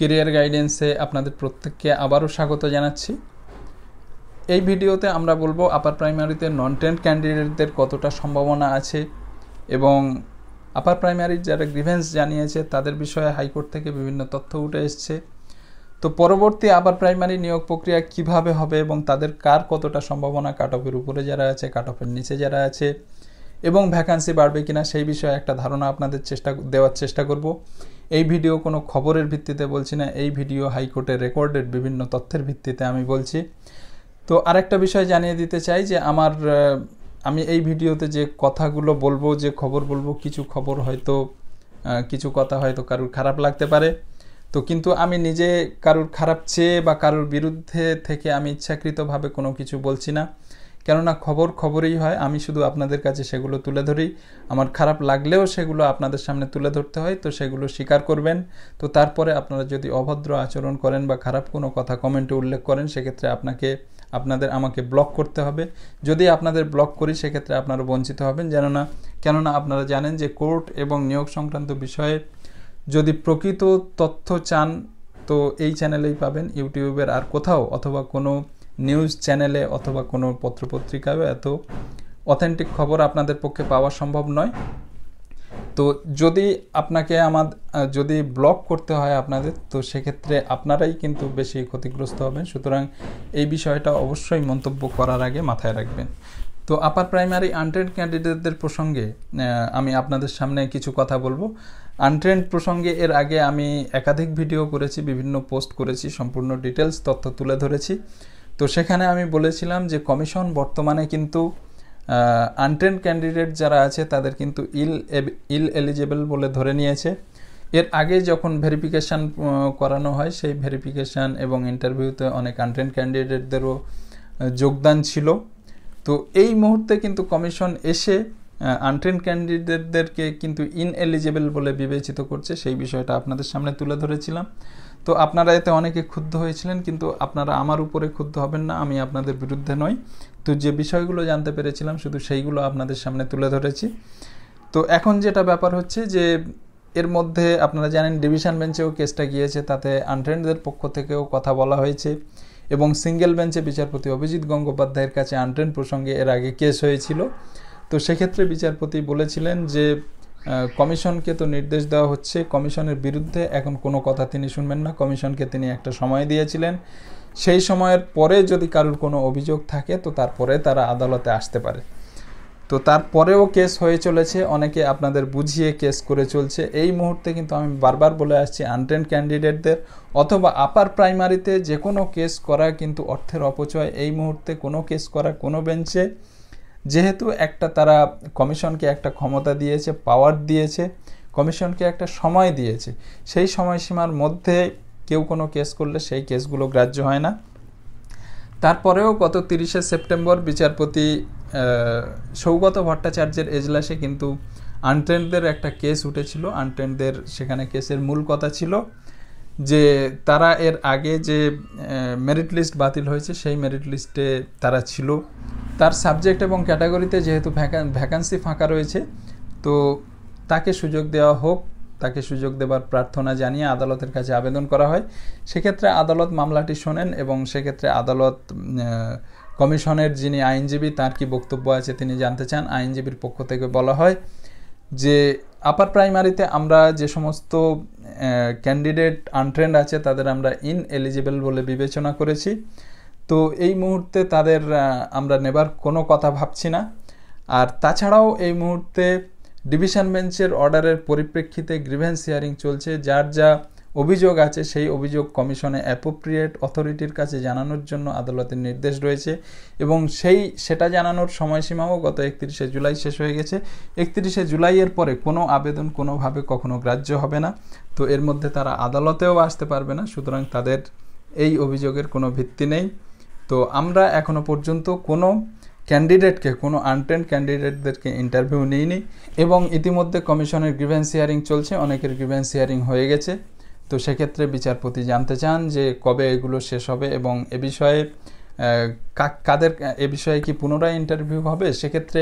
Career গাইডেন্সে আপনাদের প্রত্যেককে আবারও স্বাগত জানাচ্ছি এই ভিডিওতে আমরা বলবো আপার প্রাইমারিতে নন টেন্ট ক্যান্ডিডেটদের কতটা সম্ভাবনা আছে এবং আপার প্রাইমারির যারা গ্রিভেন্স জানিয়েছে তাদের বিষয়ে হাইকোর্ট থেকে বিভিন্ন তথ্য উঠে এসছে তো পরবর্তী আপার প্রাইমারি নিয়োগ প্রক্রিয়া কিভাবে হবে এবং তাদের কার কতটা সম্ভাবনা কাট অফের উপরে যারা আছে কাট অফের নিচে যারা আছে এবং ভ্যাকান্সি বাড়বে কিনা সেই বিষয়ে একটা ধারণা আপনাদের চেষ্টা দেওয়ার চেষ্টা করব এই ভিডিও কোনো খবরের ভিত্তিতে বলছি না এই ভিডিও হাইকোর্টের রেকর্ডেড বিভিন্ন তথ্যের ভিত্তিতে আমি বলছি তো আরেকটা বিষয় জানিয়ে দিতে চাই যে আমার আমি এই ভিডিওতে যে কথাগুলো বলবো যে খবর বলবো কিছু খবর হয়তো কিছু কথা হয়তো কারুর খারাপ লাগতে পারে তো কিন্তু আমি নিজে কারুর খারাপ চেয়ে বা কারুর বিরুদ্ধে থেকে আমি ইচ্ছাকৃতভাবে কোনো কিছু বলছি না কেননা খবর খবরেই হয় আমি শুধু আপনাদের কাছে সেগুলো তুলে ধরি আমার খারাপ লাগলেও সেগুলো আপনাদের সামনে তুলে ধরতে হয় তো সেগুলো স্বীকার করবেন তো তারপরে আপনারা যদি অভদ্র আচরণ করেন বা খারাপ কোনো কথা কমেন্টে উল্লেখ করেন সেক্ষেত্রে আপনাকে আপনাদের আমাকে ব্লক করতে হবে যদি আপনাদের ব্লক করি সেক্ষেত্রে আপনারা বঞ্চিত হবেন যেন না কেননা আপনারা জানেন যে কোর্ট এবং নিয়োগ সংক্রান্ত বিষয়ে যদি প্রকৃত তথ্য চান তো এই চ্যানেলেই পাবেন ইউটিউবের আর কোথাও অথবা কোনো নিউজ চ্যানেলে অথবা কোনো পত্রপত্রিকায় এত অথেন্টিক খবর আপনাদের পক্ষে পাওয়া সম্ভব নয় তো যদি আপনাকে আমার যদি ব্লক করতে হয় আপনাদের তো সেক্ষেত্রে আপনারাই কিন্তু বেশি ক্ষতিগ্রস্ত হবেন সুতরাং এই বিষয়টা অবশ্যই মন্তব্য করার আগে মাথায় রাখবেন তো আপার প্রাইমারি আনট্রেন্ড ক্যান্ডিডেটদের প্রসঙ্গে আমি আপনাদের সামনে কিছু কথা বলবো আনট্রেন্ড প্রসঙ্গে এর আগে আমি একাধিক ভিডিও করেছি বিভিন্ন পোস্ট করেছি সম্পূর্ণ ডিটেলস তথ্য তুলে ধরেছি তো সেখানে আমি বলেছিলাম যে কমিশন বর্তমানে কিন্তু আনটেন ক্যান্ডিডেট যারা আছে তাদের কিন্তু ইল ইল এলিজেবল বলে ধরে নিয়েছে এর আগে যখন ভেরিফিকেশান করানো হয় সেই ভেরিফিকেশান এবং ইন্টারভিউতে অনেক আনটেন ক্যান্ডিডেটদেরও যোগদান ছিল তো এই মুহূর্তে কিন্তু কমিশন এসে আনটেন ক্যান্ডিডেটদেরকে কিন্তু এলিজেবল বলে বিবেচিত করছে সেই বিষয়টা আপনাদের সামনে তুলে ধরেছিলাম তো আপনারা এতে অনেকে ক্ষুব্ধ হয়েছিলেন কিন্তু আপনারা আমার উপরে ক্ষুব্ধ হবেন না আমি আপনাদের বিরুদ্ধে নই তো যে বিষয়গুলো জানতে পেরেছিলাম শুধু সেইগুলো আপনাদের সামনে তুলে ধরেছি তো এখন যেটা ব্যাপার হচ্ছে যে এর মধ্যে আপনারা জানেন ডিভিশন বেঞ্চেও কেসটা গিয়েছে তাতে আনটেন্ডদের পক্ষ থেকেও কথা বলা হয়েছে এবং সিঙ্গেল বেঞ্চে বিচারপতি অভিজিৎ গঙ্গোপাধ্যায়ের কাছে আনটেন্ড প্রসঙ্গে এর আগে কেস হয়েছিল তো সেক্ষেত্রে বিচারপতি বলেছিলেন যে কমিশনকে তো নির্দেশ দেওয়া হচ্ছে কমিশনের বিরুদ্ধে এখন কোনো কথা তিনি শুনবেন না কমিশনকে তিনি একটা সময় দিয়েছিলেন সেই সময়ের পরে যদি কারোর কোনো অভিযোগ থাকে তো তারপরে তারা আদালতে আসতে পারে তো তারপরেও কেস হয়ে চলেছে অনেকে আপনাদের বুঝিয়ে কেস করে চলছে এই মুহূর্তে কিন্তু আমি বারবার বলে আসছি আনটেন ক্যান্ডিডেটদের অথবা আপার প্রাইমারিতে যে কোনো কেস করা কিন্তু অর্থের অপচয় এই মুহূর্তে কোনো কেস করা কোনো বেঞ্চে যেহেতু একটা তারা কমিশনকে একটা ক্ষমতা দিয়েছে পাওয়ার দিয়েছে কমিশনকে একটা সময় দিয়েছে সেই সময়সীমার মধ্যে কেউ কোনো কেস করলে সেই কেসগুলো গ্রাহ্য হয় না তারপরেও গত তিরিশে সেপ্টেম্বর বিচারপতি সৌগত ভট্টাচার্যের এজলাসে কিন্তু আনটেন্ডদের একটা কেস উঠেছিল আনটেন্ডদের সেখানে কেসের মূল কথা ছিল যে তারা এর আগে যে মেরিট লিস্ট বাতিল হয়েছে সেই মেরিট লিস্টে তারা ছিল তার সাবজেক্ট এবং ক্যাটাগরিতে যেহেতু ভ্যাকান্সি ফাঁকা রয়েছে তো তাকে সুযোগ দেওয়া হোক তাকে সুযোগ দেবার প্রার্থনা জানিয়ে আদালতের কাছে আবেদন করা হয় সেক্ষেত্রে আদালত মামলাটি শোনেন এবং সেক্ষেত্রে আদালত কমিশনের যিনি আইনজীবী তার কি বক্তব্য আছে তিনি জানতে চান আইনজীবীর পক্ষ থেকে বলা হয় যে আপার প্রাইমারিতে আমরা যে সমস্ত ক্যান্ডিডেট আনট্রেন্ড আছে তাদের আমরা ইন এলিজিবল বলে বিবেচনা করেছি তো এই মুহূর্তে তাদের আমরা নেবার কোনো কথা ভাবছি না আর তাছাড়াও এই মুহূর্তে ডিভিশন বেঞ্চের অর্ডারের পরিপ্রেক্ষিতে গ্রিভেন্স হিয়ারিং চলছে যার যা অভিযোগ আছে সেই অভিযোগ কমিশনে অ্যাপ্রোপ্রিয়েট অথরিটির কাছে জানানোর জন্য আদালতের নির্দেশ রয়েছে এবং সেই সেটা জানানোর সময়সীমাও গত একত্রিশে জুলাই শেষ হয়ে গেছে একত্রিশে জুলাইয়ের পরে কোনো আবেদন কোনোভাবে কখনো গ্রাহ্য হবে না তো এর মধ্যে তারা আদালতেও আসতে পারবে না সুতরাং তাদের এই অভিযোগের কোনো ভিত্তি নেই তো আমরা এখনও পর্যন্ত কোনো ক্যান্ডিডেটকে কোনো আনটেন ক্যান্ডিডেটদেরকে ইন্টারভিউ নিইনি এবং ইতিমধ্যে কমিশনের গ্রিভেন্স হিয়ারিং চলছে অনেকের গ্রিভেন্স হিয়ারিং হয়ে গেছে তো সেক্ষেত্রে বিচারপতি জানতে চান যে কবে এগুলো শেষ হবে এবং এ বিষয়ে কাদের এ বিষয়ে কি পুনরায় ইন্টারভিউ হবে সেক্ষেত্রে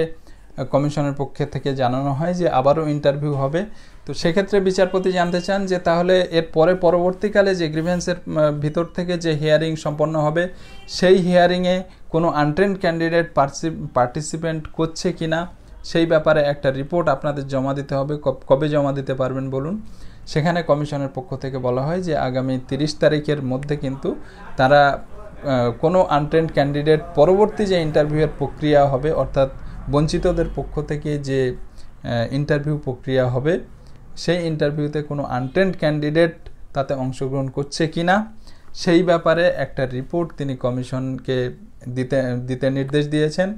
কমিশনের পক্ষে থেকে জানানো হয় যে আবারও ইন্টারভিউ হবে তো সেক্ষেত্রে বিচারপতি জানতে চান যে তাহলে এর পরে পরবর্তীকালে যে গ্রিভেন্সের ভিতর থেকে যে হিয়ারিং সম্পন্ন হবে সেই হিয়ারিংয়ে কোনো আনট্রেন্ড ক্যান্ডিডেট পার্টিসিপেন্ট করছে কি না সেই ব্যাপারে একটা রিপোর্ট আপনাদের জমা দিতে হবে কবে জমা দিতে পারবেন বলুন সেখানে কমিশনের পক্ষ থেকে বলা হয় যে আগামী তিরিশ তারিখের মধ্যে কিন্তু তারা কোনো আনট্রেন্ড ক্যান্ডিডেট পরবর্তী যে ইন্টারভিউয়ের প্রক্রিয়া হবে অর্থাৎ বঞ্চিতদের পক্ষ থেকে যে ইন্টারভিউ প্রক্রিয়া হবে সেই ইন্টারভিউতে কোনো আনট্রেন্ড ক্যান্ডিডেট তাতে অংশগ্রহণ করছে কি না সেই ব্যাপারে একটা রিপোর্ট তিনি কমিশনকে দিতে দিতে নির্দেশ দিয়েছেন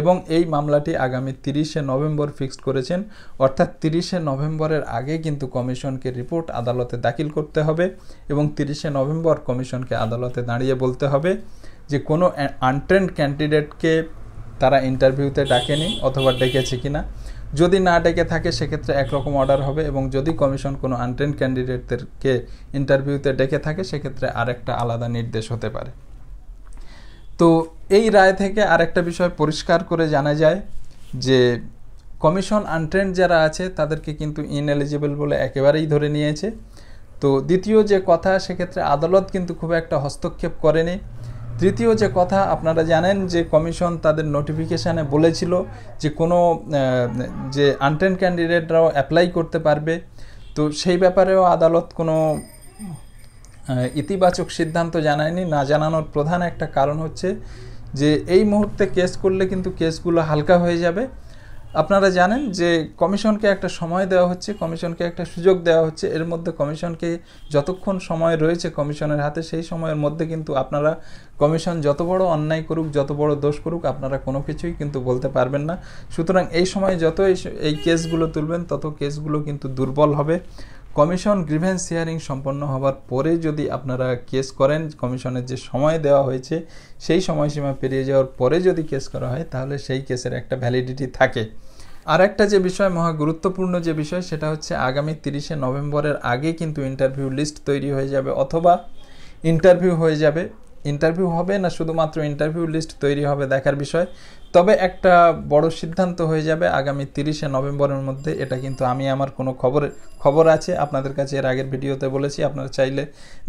এবং এই মামলাটি আগামী তিরিশে নভেম্বর ফিক্সড করেছেন অর্থাৎ তিরিশে নভেম্বরের আগে কিন্তু কমিশনকে রিপোর্ট আদালতে দাখিল করতে হবে এবং তিরিশে নভেম্বর কমিশনকে আদালতে দাঁড়িয়ে বলতে হবে যে কোনো আনট্রেন্ড ক্যান্ডিডেটকে তারা ইন্টারভিউতে ডাকেনি অথবা ডেকেছে কি না যদি না ডেকে থাকে সেক্ষেত্রে একরকম অর্ডার হবে এবং যদি কমিশন কোনো আনটেন ক্যান্ডিডেটদেরকে ইন্টারভিউতে ডেকে থাকে সেক্ষেত্রে আরেকটা আলাদা নির্দেশ হতে পারে তো এই রায় থেকে আরেকটা বিষয় পরিষ্কার করে জানা যায় যে কমিশন আনট্রেন্ড যারা আছে তাদেরকে কিন্তু ইনএলিজিবল বলে একেবারেই ধরে নিয়েছে তো দ্বিতীয় যে কথা সেক্ষেত্রে আদালত কিন্তু খুব একটা হস্তক্ষেপ করেনি তৃতীয় যে কথা আপনারা জানেন যে কমিশন তাদের নোটিফিকেশানে বলেছিল যে কোনো যে আনটেন ক্যান্ডিডেটরাও অ্যাপ্লাই করতে পারবে তো সেই ব্যাপারেও আদালত কোনো ইতিবাচক সিদ্ধান্ত জানায়নি না জানানোর প্রধান একটা কারণ হচ্ছে যে এই মুহূর্তে কেস করলে কিন্তু কেসগুলো হালকা হয়ে যাবে আপনারা জানেন যে কমিশনকে একটা সময় দেওয়া হচ্ছে কমিশনকে একটা সুযোগ দেওয়া হচ্ছে এর মধ্যে কমিশনকে যতক্ষণ সময় রয়েছে কমিশনের হাতে সেই সময়ের মধ্যে কিন্তু আপনারা কমিশন যত বড় অন্যায় করুক যত বড় দোষ করুক আপনারা কোনো কিছুই কিন্তু বলতে পারবেন না সুতরাং এই সময় যত এই কেসগুলো তুলবেন তত কেসগুলো কিন্তু দুর্বল হবে কমিশন গ্রিভেন্স হিয়ারিং সম্পন্ন হওয়ার পরে যদি আপনারা কেস করেন কমিশনের যে সময় দেওয়া হয়েছে সেই সময়সীমা পেরিয়ে যাওয়ার পরে যদি কেস করা হয় তাহলে সেই কেসের একটা ভ্যালিডিটি থাকে আর একটা যে বিষয় মহা গুরুত্বপূর্ণ যে বিষয় সেটা হচ্ছে আগামী তিরিশে নভেম্বরের আগে কিন্তু ইন্টারভিউ লিস্ট তৈরি হয়ে যাবে অথবা ইন্টারভিউ হয়ে যাবে ইন্টারভিউ হবে না শুধুমাত্র ইন্টারভিউ লিস্ট তৈরি হবে দেখার বিষয় তবে একটা বড় সিদ্ধান্ত হয়ে যাবে আগামী তিরিশে নভেম্বরের মধ্যে এটা কিন্তু আমি আমার কোনো খবর খবর আছে আপনাদের কাছে এর আগের ভিডিওতে বলেছি আপনারা চাইলে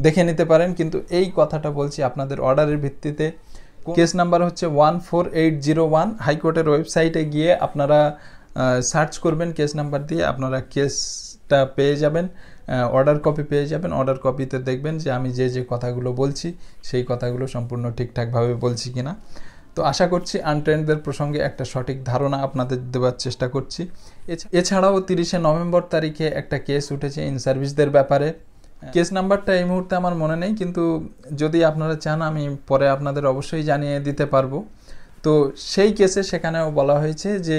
দেখে নিতে পারেন কিন্তু এই কথাটা বলছি আপনাদের অর্ডারের ভিত্তিতে কেস নাম্বার হচ্ছে one four eight zero one হাইকোর্টের ওয়েবসাইটে গিয়ে আপনারা সার্চ করবেন কেস নাম্বার দিয়ে আপনারা কেসটা পেয়ে যাবেন অর্ডার কপি পেয়ে যাবেন অর্ডার কপিতে দেখবেন যে আমি যে যে কথাগুলো বলছি সেই কথাগুলো সম্পূর্ণ ঠিকঠাকভাবে বলছি কি না তো আশা করছি আনট্রেন্ডদের প্রসঙ্গে একটা সঠিক ধারণা আপনাদের দেওয়ার চেষ্টা করছি এছাড়াও তিরিশে নভেম্বর তারিখে একটা কেস উঠেছে ইন সার্ভিসদের ব্যাপারে কেস হ্যাঁ। নাম্বারটা এই মুহূর্তে আমার মনে নেই কিন্তু যদি আপনারা চান আমি পরে আপনাদের অবশ্যই জানিয়ে দিতে পারবো তো সেই কেসে সেখানেও বলা হয়েছে যে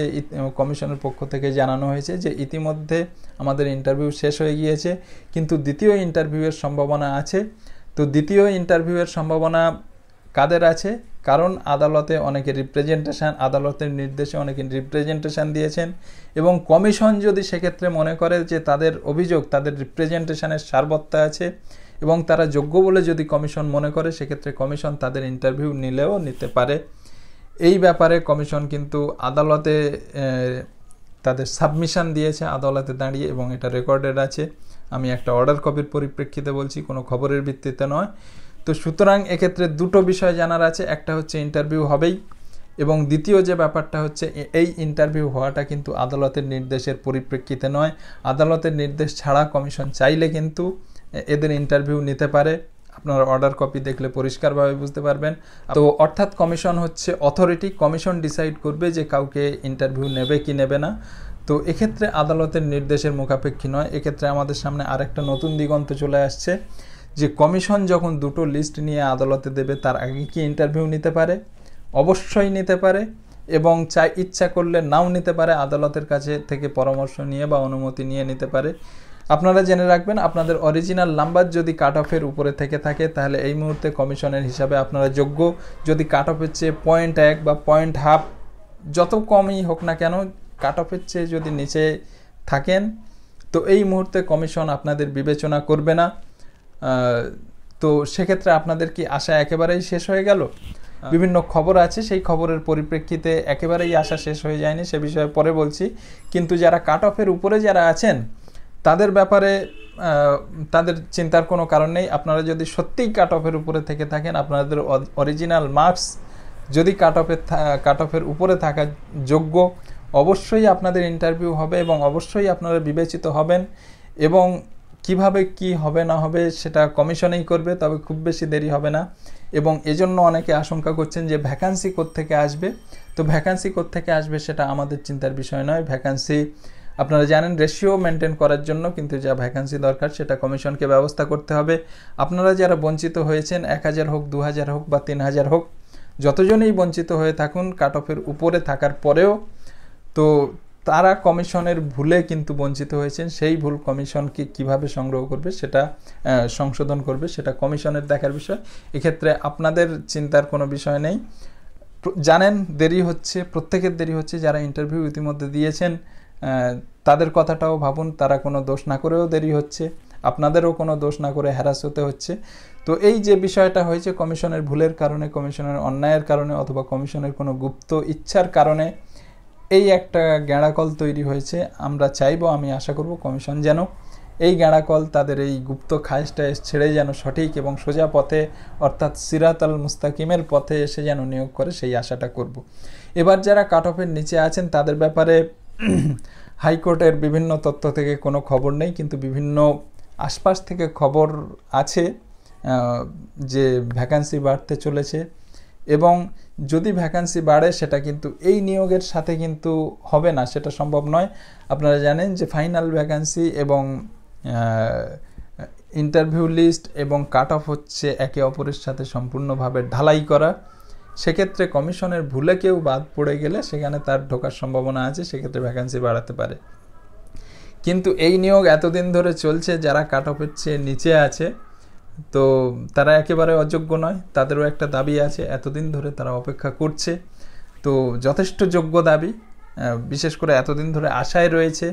কমিশনের পক্ষ থেকে জানানো হয়েছে যে ইতিমধ্যে আমাদের ইন্টারভিউ শেষ হয়ে গিয়েছে কিন্তু দ্বিতীয় ইন্টারভিউয়ের সম্ভাবনা আছে তো দ্বিতীয় ইন্টারভিউয়ের সম্ভাবনা কাদের আছে কারণ আদালতে অনেকে রিপ্রেজেন্টেশান আদালতের নির্দেশে অনেকে রিপ্রেজেন্টেশান দিয়েছেন এবং কমিশন যদি সেক্ষেত্রে মনে করে যে তাদের অভিযোগ তাদের রিপ্রেজেন্টেশানের সার্বত্তা আছে এবং তারা যোগ্য বলে যদি কমিশন মনে করে সেক্ষেত্রে কমিশন তাদের ইন্টারভিউ নিলেও নিতে পারে এই ব্যাপারে কমিশন কিন্তু আদালতে তাদের সাবমিশন দিয়েছে আদালতে দাঁড়িয়ে এবং এটা রেকর্ডেড আছে আমি একটা অর্ডার কপির পরিপ্রেক্ষিতে বলছি কোনো খবরের ভিত্তিতে নয় তো সুতরাং এক্ষেত্রে দুটো বিষয় জানার আছে একটা হচ্ছে ইন্টারভিউ হবেই এবং দ্বিতীয় যে ব্যাপারটা হচ্ছে এই ইন্টারভিউ হওয়াটা কিন্তু আদালতের নির্দেশের পরিপ্রেক্ষিতে নয় আদালতের নির্দেশ ছাড়া কমিশন চাইলে কিন্তু এদের ইন্টারভিউ নিতে পারে আপনার অর্ডার কপি দেখলে পরিষ্কারভাবে বুঝতে পারবেন তো অর্থাৎ কমিশন হচ্ছে অথরিটি কমিশন ডিসাইড করবে যে কাউকে ইন্টারভিউ নেবে কি নেবে না তো এক্ষেত্রে আদালতের নির্দেশের মুখাপেক্ষী নয় এক্ষেত্রে আমাদের সামনে আরেকটা নতুন দিগন্ত চলে আসছে যে কমিশন যখন দুটো লিস্ট নিয়ে আদালতে দেবে তার আগে কি ইন্টারভিউ নিতে পারে অবশ্যই নিতে পারে এবং চাই ইচ্ছা করলে নাও নিতে পারে আদালতের কাছে থেকে পরামর্শ নিয়ে বা অনুমতি নিয়ে নিতে পারে আপনারা জেনে রাখবেন আপনাদের অরিজিনাল নাম্বার যদি কাট অফের উপরে থেকে থাকে তাহলে এই মুহূর্তে কমিশনের হিসাবে আপনারা যোগ্য যদি কাট অফের চেয়ে পয়েন্ট এক বা পয়েন্ট হাফ যত কমই হোক না কেন কাট অফের চেয়ে যদি নিচে থাকেন তো এই মুহূর্তে কমিশন আপনাদের বিবেচনা করবে না তো সেক্ষেত্রে আপনাদের কি আশা একেবারেই শেষ হয়ে গেল বিভিন্ন খবর আছে সেই খবরের পরিপ্রেক্ষিতে একেবারেই আশা শেষ হয়ে যায়নি সে বিষয়ে পরে বলছি কিন্তু যারা কাট অফের উপরে যারা আছেন তাদের ব্যাপারে তাদের চিন্তার কোনো কারণ নেই আপনারা যদি সত্যিই কাট অফের উপরে থেকে থাকেন আপনাদের অরিজিনাল মার্কস যদি কাট অফের কাট অফের উপরে থাকা যোগ্য অবশ্যই আপনাদের ইন্টারভিউ হবে এবং অবশ্যই আপনারা বিবেচিত হবেন এবং কিভাবে কি হবে না হবে সেটা কমিশনেই করবে তবে খুব বেশি দেরি হবে না এবং এজন্য অনেকে আশঙ্কা করছেন যে ভ্যাকান্সি থেকে আসবে তো ভ্যাকান্সি থেকে আসবে সেটা আমাদের চিন্তার বিষয় নয় ভ্যাকান্সি আপনারা জানেন রেশিও মেনটেন করার জন্য কিন্তু যা ভ্যাকান্সি দরকার সেটা কমিশনকে ব্যবস্থা করতে হবে আপনারা যারা বঞ্চিত হয়েছেন এক হাজার হোক দু হাজার হোক বা তিন হাজার হোক যতজনেই বঞ্চিত হয়ে থাকুন কাট অফের উপরে থাকার পরেও তো তারা কমিশনের ভুলে কিন্তু বঞ্চিত হয়েছেন সেই ভুল কমিশনকে কিভাবে সংগ্রহ করবে সেটা সংশোধন করবে সেটা কমিশনের দেখার বিষয় এক্ষেত্রে আপনাদের চিন্তার কোনো বিষয় নেই জানেন দেরি হচ্ছে প্রত্যেকের দেরি হচ্ছে যারা ইন্টারভিউ ইতিমধ্যে দিয়েছেন তাদের কথাটাও ভাবুন তারা কোনো দোষ না করেও দেরি হচ্ছে আপনাদেরও কোনো দোষ না করে হ্যারাস হতে হচ্ছে তো এই যে বিষয়টা হয়েছে কমিশনের ভুলের কারণে কমিশনের অন্যায়ের কারণে অথবা কমিশনের কোনো গুপ্ত ইচ্ছার কারণে এই একটা গ্যাঁড়াকল তৈরি হয়েছে আমরা চাইব আমি আশা করব কমিশন যেন এই গ্যাঁড়াকল তাদের এই গুপ্ত খাসটা ছেড়ে যেন সঠিক এবং সোজা পথে অর্থাৎ সিরাত আল মুস্তাকিমের পথে এসে যেন নিয়োগ করে সেই আশাটা করব। এবার যারা কাট অফের নিচে আছেন তাদের ব্যাপারে হাইকোর্টের বিভিন্ন তথ্য থেকে কোনো খবর নেই কিন্তু বিভিন্ন আশপাশ থেকে খবর আছে যে ভ্যাকান্সি বাড়তে চলেছে এবং যদি ভ্যাকান্সি বাড়ে সেটা কিন্তু এই নিয়োগের সাথে কিন্তু হবে না সেটা সম্ভব নয় আপনারা জানেন যে ফাইনাল ভ্যাকান্সি এবং ইন্টারভিউ লিস্ট এবং কাট অফ হচ্ছে একে অপরের সাথে সম্পূর্ণভাবে ঢালাই করা সেক্ষেত্রে কমিশনের ভুলে কেউ বাদ পড়ে গেলে সেখানে তার ঢোকার সম্ভাবনা আছে সেক্ষেত্রে ভ্যাকান্সি বাড়াতে পারে কিন্তু এই নিয়োগ এতদিন ধরে চলছে যারা কাট অফের চেয়ে নিচে আছে তো তারা একেবারে অযোগ্য নয় তাদেরও একটা দাবি আছে এতদিন ধরে তারা অপেক্ষা করছে তো যথেষ্ট যোগ্য দাবি বিশেষ করে এতদিন ধরে আশায় রয়েছে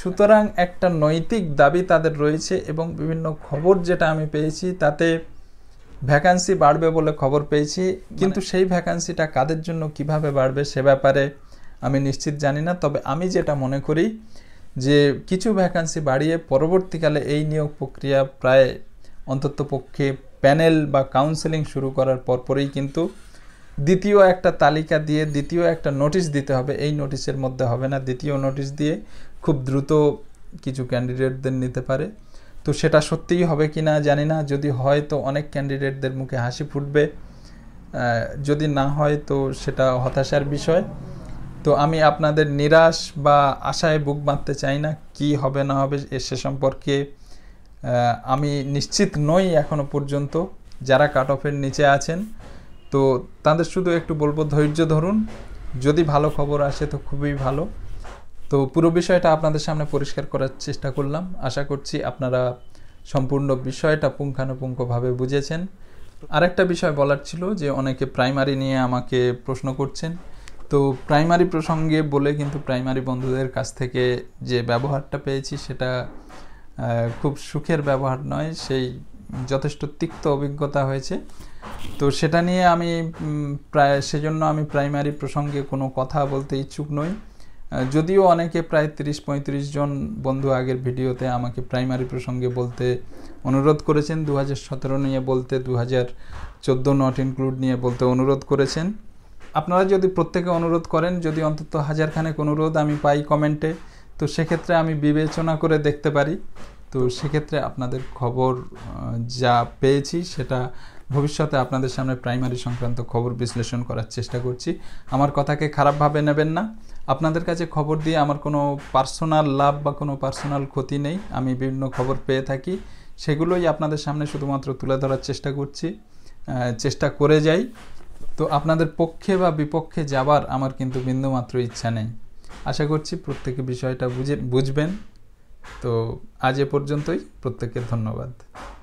সুতরাং একটা নৈতিক দাবি তাদের রয়েছে এবং বিভিন্ন খবর যেটা আমি পেয়েছি তাতে ভ্যাকান্সি বাড়বে বলে খবর পেয়েছি কিন্তু মানে সেই ভ্যাকান্সিটা কাদের জন্য কিভাবে বাড়বে সে ব্যাপারে আমি নিশ্চিত জানি না তবে আমি যেটা মনে করি যে কিছু ভ্যাকান্সি বাড়িয়ে পরবর্তীকালে এই নিয়োগ প্রক্রিয়া প্রায় অন্তত পক্ষে প্যানেল বা কাউন্সেলিং শুরু করার পরপরই কিন্তু দ্বিতীয় একটা তালিকা দিয়ে দ্বিতীয় একটা নোটিশ দিতে হবে এই নোটিশের মধ্যে হবে না দ্বিতীয় নোটিশ দিয়ে খুব দ্রুত কিছু ক্যান্ডিডেটদের নিতে পারে তো সেটা সত্যিই হবে কি না জানি না যদি হয় তো অনেক ক্যান্ডিডেটদের মুখে হাসি ফুটবে যদি না হয় তো সেটা হতাশার বিষয় তো আমি আপনাদের নিরাশ বা আশায় বুক বাঁধতে চাই না কি হবে না হবে সে সম্পর্কে আমি নিশ্চিত নই এখনও পর্যন্ত যারা কাট অফের নিচে আছেন তো তাদের শুধু একটু বলবো ধৈর্য ধরুন যদি ভালো খবর আসে তো খুবই ভালো তো পুরো বিষয়টা আপনাদের সামনে পরিষ্কার করার চেষ্টা করলাম আশা করছি আপনারা সম্পূর্ণ বিষয়টা পুঙ্খানুপুঙ্খভাবে বুঝেছেন আরেকটা বিষয় বলার ছিল যে অনেকে প্রাইমারি নিয়ে আমাকে প্রশ্ন করছেন তো প্রাইমারি প্রসঙ্গে বলে কিন্তু প্রাইমারি বন্ধুদের কাছ থেকে যে ব্যবহারটা পেয়েছি সেটা খুব সুখের ব্যবহার নয় সেই যথেষ্ট তিক্ত অভিজ্ঞতা হয়েছে তো সেটা নিয়ে আমি প্রায় সেজন্য আমি প্রাইমারি প্রসঙ্গে কোনো কথা বলতে ইচ্ছুক নই যদিও অনেকে প্রায় তিরিশ পঁয়ত্রিশ জন বন্ধু আগের ভিডিওতে আমাকে প্রাইমারি প্রসঙ্গে বলতে অনুরোধ করেছেন দু হাজার সতেরো নিয়ে বলতে দু হাজার চোদ্দো নট ইনক্লুড নিয়ে বলতে অনুরোধ করেছেন আপনারা যদি প্রত্যেকে অনুরোধ করেন যদি অন্তত হাজারখানেক অনুরোধ আমি পাই কমেন্টে তো সেক্ষেত্রে আমি বিবেচনা করে দেখতে পারি তো সেক্ষেত্রে আপনাদের খবর যা পেয়েছি সেটা ভবিষ্যতে আপনাদের সামনে প্রাইমারি সংক্রান্ত খবর বিশ্লেষণ করার চেষ্টা করছি আমার কথাকে খারাপভাবে নেবেন না আপনাদের কাছে খবর দিয়ে আমার কোনো পার্সোনাল লাভ বা কোনো পার্সোনাল ক্ষতি নেই আমি বিভিন্ন খবর পেয়ে থাকি সেগুলোই আপনাদের সামনে শুধুমাত্র তুলে ধরার চেষ্টা করছি চেষ্টা করে যাই তো আপনাদের পক্ষে বা বিপক্ষে যাবার আমার কিন্তু বিন্দুমাত্র ইচ্ছা নেই আশা করছি প্রত্যেকে বিষয়টা বুঝে বুঝবেন তো আজ এ পর্যন্তই প্রত্যেকের ধন্যবাদ